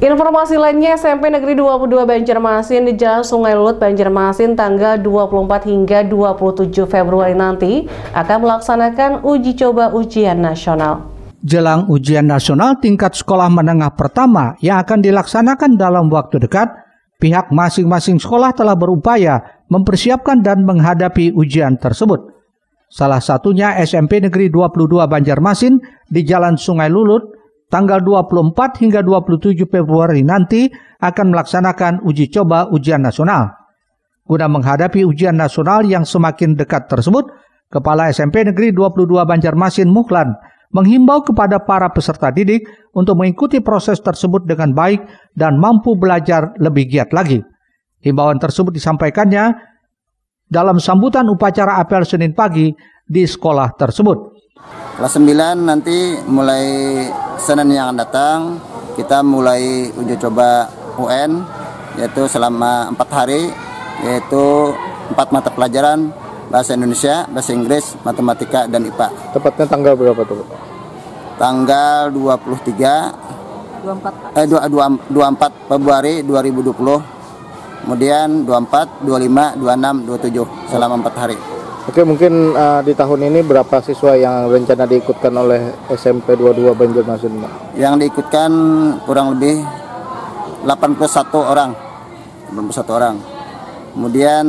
Informasi lainnya, SMP Negeri 22 Banjarmasin di Jalan Sungai Lulut, Banjarmasin tanggal 24 hingga 27 Februari nanti akan melaksanakan uji coba ujian nasional. Jelang ujian nasional tingkat sekolah menengah pertama yang akan dilaksanakan dalam waktu dekat, pihak masing-masing sekolah telah berupaya mempersiapkan dan menghadapi ujian tersebut. Salah satunya SMP Negeri 22 Banjarmasin di Jalan Sungai Lulut, tanggal 24 hingga 27 Februari nanti akan melaksanakan uji coba ujian nasional. Guna menghadapi ujian nasional yang semakin dekat tersebut, Kepala SMP Negeri 22 Banjarmasin Muhlan menghimbau kepada para peserta didik untuk mengikuti proses tersebut dengan baik dan mampu belajar lebih giat lagi. Himbauan tersebut disampaikannya dalam sambutan upacara apel Senin pagi di sekolah tersebut. Kelas 9 nanti mulai Senin yang akan datang kita mulai uji coba UN yaitu selama empat hari yaitu empat mata pelajaran bahasa Indonesia, bahasa Inggris, matematika dan IPA. Tepatnya tanggal berapa tuh? Tanggal 23 24 eh 24 Februari 2020. Kemudian 24, 25, 26, 27 selama empat hari. Oke, mungkin uh, di tahun ini berapa siswa yang rencana diikutkan oleh SMP 22 Banjarmasin, Pak? Yang diikutkan kurang lebih 81 orang. 81 orang. Kemudian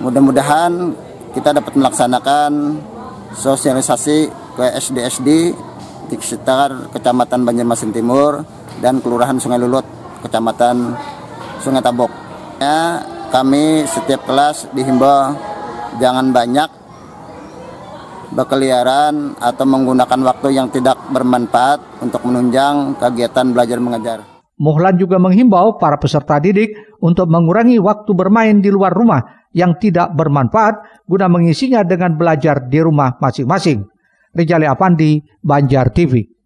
mudah-mudahan kita dapat melaksanakan sosialisasi ke SD-SD di sekitar Kecamatan Banjarmasin Timur dan Kelurahan Sungai Lulut, Kecamatan Sungai Tabok. Ya, kami setiap kelas dihimbau jangan banyak berkeliaran atau menggunakan waktu yang tidak bermanfaat untuk menunjang kegiatan belajar mengajar. Muhlan juga menghimbau para peserta didik untuk mengurangi waktu bermain di luar rumah yang tidak bermanfaat guna mengisinya dengan belajar di rumah masing-masing. Rijali Apandi, Banjar TV.